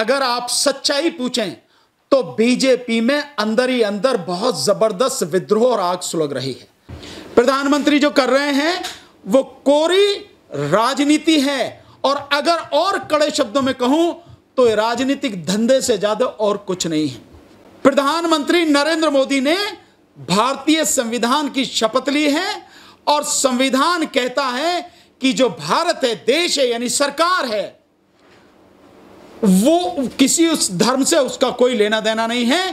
अगर आप सच्चाई पूछें तो बीजेपी में अंदर ही अंदर बहुत जबरदस्त विद्रोह और आग सुलग रही है प्रधानमंत्री जो कर रहे हैं वो कोरी राजनीति है और अगर और कड़े शब्दों में कहूं तो राजनीतिक धंधे से ज्यादा और कुछ नहीं है प्रधानमंत्री नरेंद्र मोदी ने भारतीय संविधान की शपथ ली है और संविधान कहता है कि जो भारत है देश है यानी सरकार है वो किसी उस धर्म से उसका कोई लेना देना नहीं है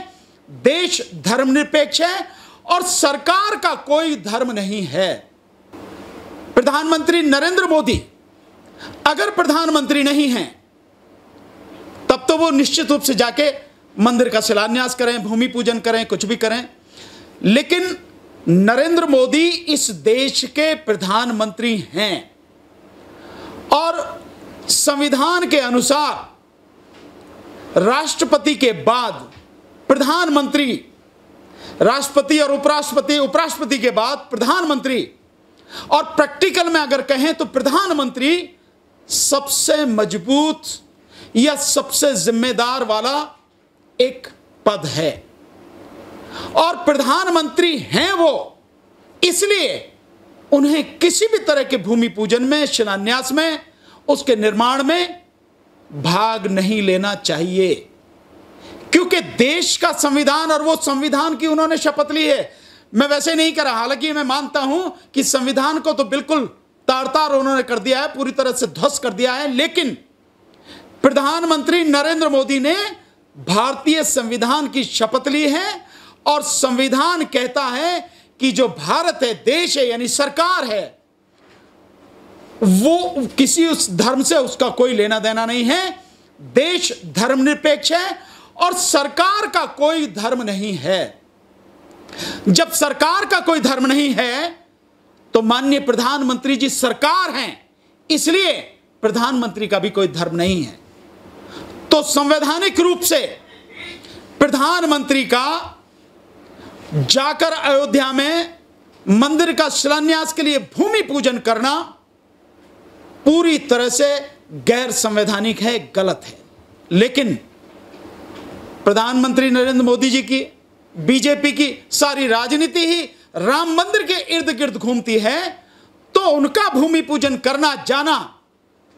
देश धर्मनिरपेक्ष है और सरकार का कोई धर्म नहीं है प्रधानमंत्री नरेंद्र मोदी अगर प्रधानमंत्री नहीं हैं तब तो वो निश्चित रूप से जाके मंदिर का शिलान्यास करें भूमि पूजन करें कुछ भी करें लेकिन नरेंद्र मोदी इस देश के प्रधानमंत्री हैं और संविधान के अनुसार राष्ट्रपति के बाद प्रधानमंत्री राष्ट्रपति और उपराष्ट्रपति उपराष्ट्रपति के बाद प्रधानमंत्री और प्रैक्टिकल में अगर कहें तो प्रधानमंत्री सबसे मजबूत या सबसे जिम्मेदार वाला एक पद है और प्रधानमंत्री हैं वो इसलिए उन्हें किसी भी तरह के भूमि पूजन में शिलान्यास में उसके निर्माण में भाग नहीं लेना चाहिए क्योंकि देश का संविधान और वो संविधान की उन्होंने शपथ ली है मैं वैसे नहीं करा हालांकि मैं मानता हूं कि संविधान को तो बिल्कुल तार तार उन्होंने कर दिया है पूरी तरह से ध्वस्त कर दिया है लेकिन प्रधानमंत्री नरेंद्र मोदी ने भारतीय संविधान की शपथ ली है और संविधान कहता है कि जो भारत है देश है यानी सरकार है वो किसी उस धर्म से उसका कोई लेना देना नहीं है देश धर्मनिरपेक्ष है और सरकार का कोई धर्म नहीं है जब सरकार का कोई धर्म नहीं है तो माननीय प्रधानमंत्री जी सरकार हैं इसलिए प्रधानमंत्री का भी कोई धर्म नहीं है तो संवैधानिक रूप से प्रधानमंत्री का जाकर अयोध्या में मंदिर का शिलान्यास के लिए भूमि पूजन करना पूरी तरह से गैर संवैधानिक है गलत है लेकिन प्रधानमंत्री नरेंद्र मोदी जी की बीजेपी की सारी राजनीति ही राम मंदिर के इर्द गिर्द घूमती है तो उनका भूमि पूजन करना जाना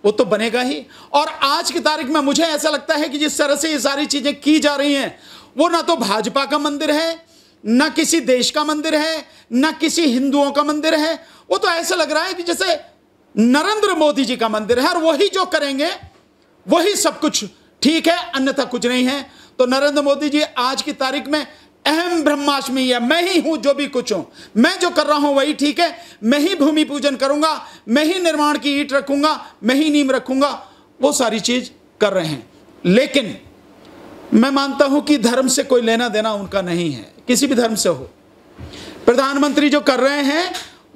वो तो बनेगा ही और आज की तारीख में मुझे ऐसा लगता है कि जिस तरह से ये सारी चीजें की जा रही हैं वो ना तो भाजपा का मंदिर है ना किसी देश का मंदिर है ना किसी हिंदुओं का मंदिर है वो तो ऐसा लग रहा है कि जैसे नरेंद्र मोदी जी का मंदिर है और वही जो करेंगे वही सब कुछ ठीक है अन्यथा कुछ नहीं है तो नरेंद्र मोदी जी आज की तारीख में अहम ब्रह्माष्टमी है मैं ही हूं जो भी कुछ हूं मैं जो कर रहा हूं वही ठीक है मैं ही भूमि पूजन करूंगा मैं ही निर्माण की ईट रखूंगा मैं ही नीम रखूंगा वो सारी चीज कर रहे हैं लेकिन मैं मानता हूं कि धर्म से कोई लेना देना उनका नहीं है किसी भी धर्म से हो प्रधानमंत्री जो कर रहे हैं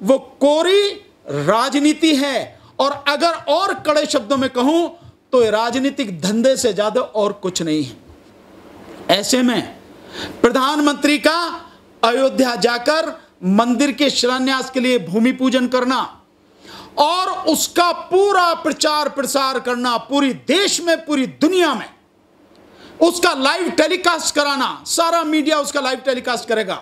वो कोरी राजनीति है और अगर और कड़े शब्दों में कहूं तो राजनीतिक धंधे से ज्यादा और कुछ नहीं है ऐसे में प्रधानमंत्री का अयोध्या जाकर मंदिर के शिलान्यास के लिए भूमि पूजन करना और उसका पूरा प्रचार प्रसार करना पूरी देश में पूरी दुनिया में उसका लाइव टेलीकास्ट कराना सारा मीडिया उसका लाइव टेलीकास्ट करेगा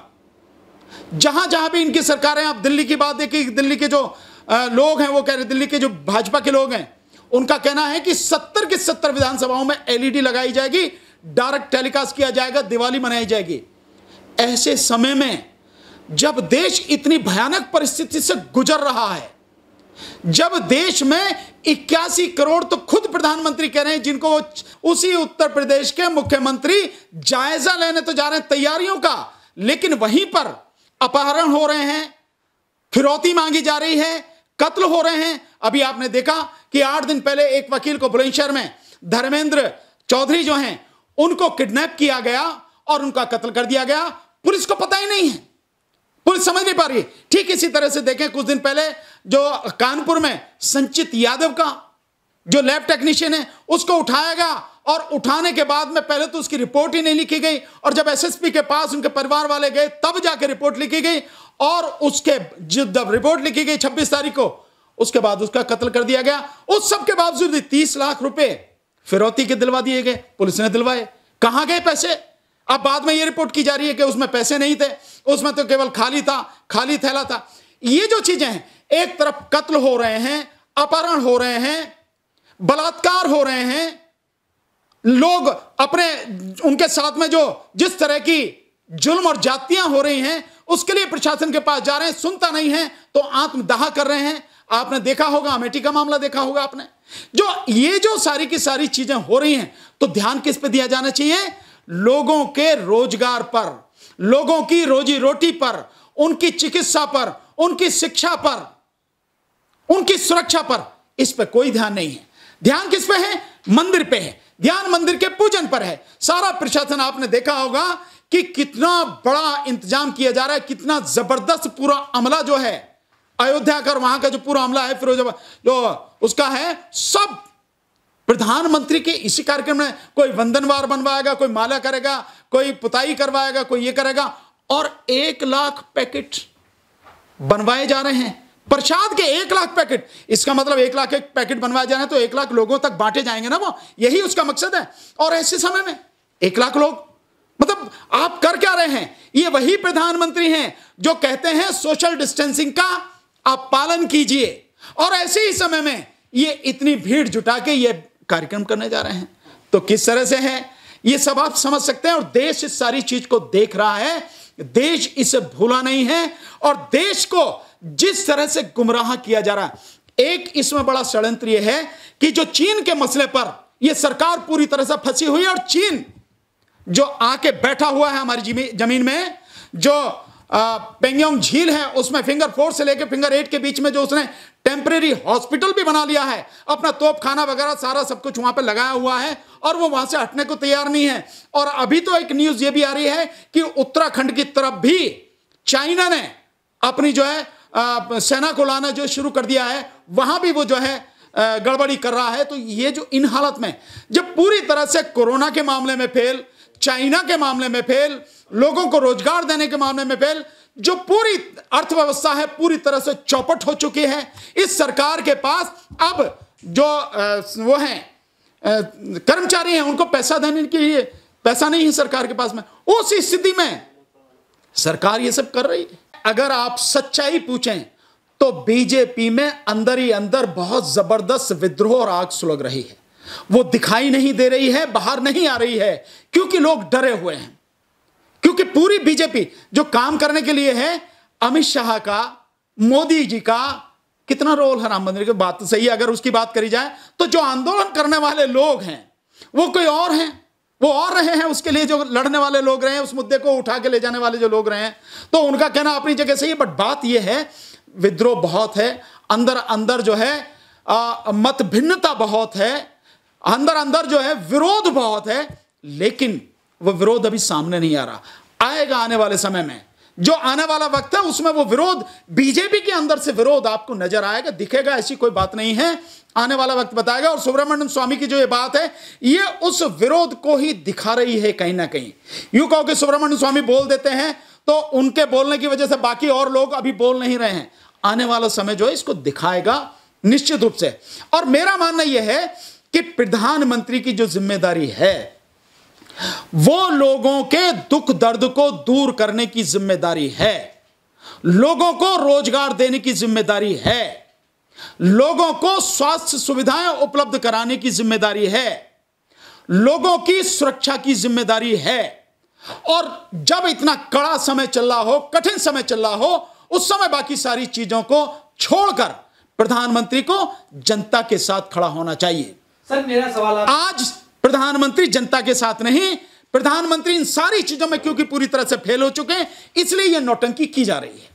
जहां जहां भी इनकी सरकारें आप दिल्ली की बात देखिए दिल्ली के जो लोग हैं वो कह रहे दिल्ली के जो भाजपा के लोग हैं उनका कहना है कि सत्तर के सत्तर विधानसभाओं में एलईडी लगाई जाएगी डायरेक्ट टेलीकास्ट किया जाएगा दिवाली मनाई जाएगी ऐसे समय में जब देश इतनी भयानक परिस्थिति से गुजर रहा है जब देश में इक्यासी करोड़ तो खुद प्रधानमंत्री कह रहे हैं जिनको उसी उत्तर प्रदेश के मुख्यमंत्री जायजा लेने तो जा रहे हैं तैयारियों का लेकिन वहीं पर अपहरण हो रहे हैं फिरौती मांगी जा रही है कत्ल हो रहे हैं अभी आपने देखा कि आठ दिन पहले एक वकील को बुलंदशहर में धर्मेंद्र चौधरी जो हैं उनको किडनैप किया गया और उनका कत्ल कर दिया गया पुलिस को पता ही नहीं है पुलिस समझ नहीं पा रही ठीक इसी तरह से देखें कुछ दिन पहले जो कानपुर में संचित यादव का जो लैब टेक्नीशियन है उसको उठाया गया और उठाने के बाद में पहले तो उसकी रिपोर्ट ही नहीं लिखी गई और जब एसएसपी के पास उनके परिवार वाले गए तब जाके रिपोर्ट लिखी गई और उसके जब रिपोर्ट लिखी गई छब्बीस तारीख को उसके बाद उसका कत्ल कर दिया गया उस सब के बावजूद तीस लाख रुपए फिरौती के दिलवा दिए गए पुलिस ने दिलवाए कहां गए पैसे अब बाद में ये रिपोर्ट की जा रही है कि उसमें पैसे नहीं थे उसमें तो केवल खाली था खाली थैला था ये जो चीजें हैं एक तरफ कत्ल हो रहे हैं अपहरण हो रहे हैं बलात्कार हो रहे हैं लोग अपने उनके साथ में जो जिस तरह की जुल्म और जातियां हो रही हैं उसके लिए प्रशासन के पास जा रहे हैं सुनता नहीं है तो आत्मदाह कर रहे हैं आपने देखा होगा अमेठी का मामला देखा होगा आपने जो ये जो सारी की सारी चीजें हो रही हैं तो ध्यान किस पे दिया जाना चाहिए लोगों के रोजगार पर लोगों की रोजी रोटी पर उनकी चिकित्सा पर उनकी शिक्षा पर उनकी सुरक्षा पर इस पर कोई ध्यान नहीं है ध्यान किस पे है मंदिर पे है ध्यान मंदिर के पूजन पर है सारा प्रशासन आपने देखा होगा कि कितना बड़ा इंतजाम किया जा रहा है कितना जबरदस्त पूरा अमला जो है अयोध्या का वहां का जो पूरा अमला है फिरोजाबाद जो उसका है सब प्रधानमंत्री के इसी कार्यक्रम में कोई वंदनवार बनवाएगा कोई माला करेगा कोई पुताई करवाएगा कोई ये करेगा और एक लाख पैकेट बनवाए जा रहे हैं प्रसाद के एक लाख पैकेट इसका मतलब एक लाख एक पैकेट बनवाए जा रहे हैं तो एक लाख लोगों तक बांटे जाएंगे ना वो यही उसका मकसद है और ऐसे समय में एक लाख लोग मतलब आप कर क्या रहे हैं ये वही प्रधानमंत्री हैं जो कहते हैं सोशल डिस्टेंसिंग का आप पालन कीजिए और ऐसे ही समय में ये इतनी भीड़ जुटा के ये कार्यक्रम करने जा रहे हैं तो किस तरह से है ये सब आप समझ सकते हैं और देश इस सारी चीज को देख रहा है देश इसे भूला नहीं है और देश को जिस तरह से गुमराह किया जा रहा है एक इसमें बड़ा षडयंत्र यह है कि जो चीन के मसले पर यह सरकार पूरी तरह से फंसी हुई है और चीन जो आके बैठा हुआ है हमारी जमीन में जो पेंगोंग झील है उसमें फिंगर फोर से लेकर फिंगर एट के बीच में जो उसने टेम्परेरी हॉस्पिटल भी बना लिया है अपना तोप खाना वगैरह सारा सब कुछ वहां पर लगाया हुआ है और वो वहां से हटने को तैयार नहीं है और अभी तो एक न्यूज ये भी आ रही है कि उत्तराखंड की तरफ भी चाइना ने अपनी जो है आ, सेना को लाना जो शुरू कर दिया है वहां भी वो जो है गड़बड़ी कर रहा है तो ये जो इन हालत में जब पूरी तरह से कोरोना के मामले में फेल चाइना के मामले में फेल लोगों को रोजगार देने के मामले में फेल जो पूरी अर्थव्यवस्था है पूरी तरह से चौपट हो चुकी है इस सरकार के पास अब जो वो हैं कर्मचारी हैं उनको पैसा देने के लिए पैसा नहीं है सरकार के पास में उस स्थिति में सरकार ये सब कर रही है अगर आप सच्चाई पूछें तो बीजेपी में अंदर ही अंदर बहुत जबरदस्त विद्रोह और आग सुलग रही है वो दिखाई नहीं दे रही है बाहर नहीं आ रही है क्योंकि लोग डरे हुए हैं क्योंकि पूरी बीजेपी जो काम करने के लिए है अमित शाह का मोदी जी का कितना रोल है राम मंदिर की बात तो सही है अगर उसकी बात करी जाए तो जो आंदोलन करने वाले लोग हैं वो कोई और हैं वो और रहे हैं उसके लिए जो लड़ने वाले लोग रहे हैं उस मुद्दे को उठा के ले जाने वाले जो लोग रहे हैं तो उनका कहना अपनी जगह सही है बट बात यह है विद्रोह बहुत है अंदर अंदर जो है आ, मत भिन्नता बहुत है अंदर अंदर जो है विरोध बहुत है लेकिन वो विरोध अभी सामने नहीं आ रहा आएगा आने वाले समय में जो आने वाला वक्त है उसमें वो विरोध बीजेपी के अंदर से विरोध आपको नजर आएगा दिखेगा ऐसी कोई बात नहीं है आने वाला वक्त बताएगा और सुब्रमण्यम स्वामी की जो ये बात है ये उस विरोध को ही दिखा रही है कहीं ना कहीं यूं कहो कि सुब्रमण्यम स्वामी बोल देते हैं तो उनके बोलने की वजह से बाकी और लोग अभी बोल नहीं रहे हैं आने वाला समय जो है इसको दिखाएगा निश्चित रूप से और मेरा मानना यह है कि प्रधानमंत्री की जो जिम्मेदारी है वो लोगों के दुख दर्द को दूर करने की जिम्मेदारी है लोगों को रोजगार देने की जिम्मेदारी है लोगों को स्वास्थ्य सुविधाएं उपलब्ध कराने की जिम्मेदारी है लोगों की सुरक्षा की जिम्मेदारी है और जब इतना कड़ा समय चल रहा हो कठिन समय चल रहा हो उस समय बाकी सारी चीजों को छोड़कर प्रधानमंत्री को जनता के साथ खड़ा होना चाहिए सर मेरा सवाल आज प्रधानमंत्री जनता के साथ नहीं प्रधानमंत्री इन सारी चीजों में क्योंकि पूरी तरह से फेल हो चुके हैं इसलिए यह नौटंकी की जा रही है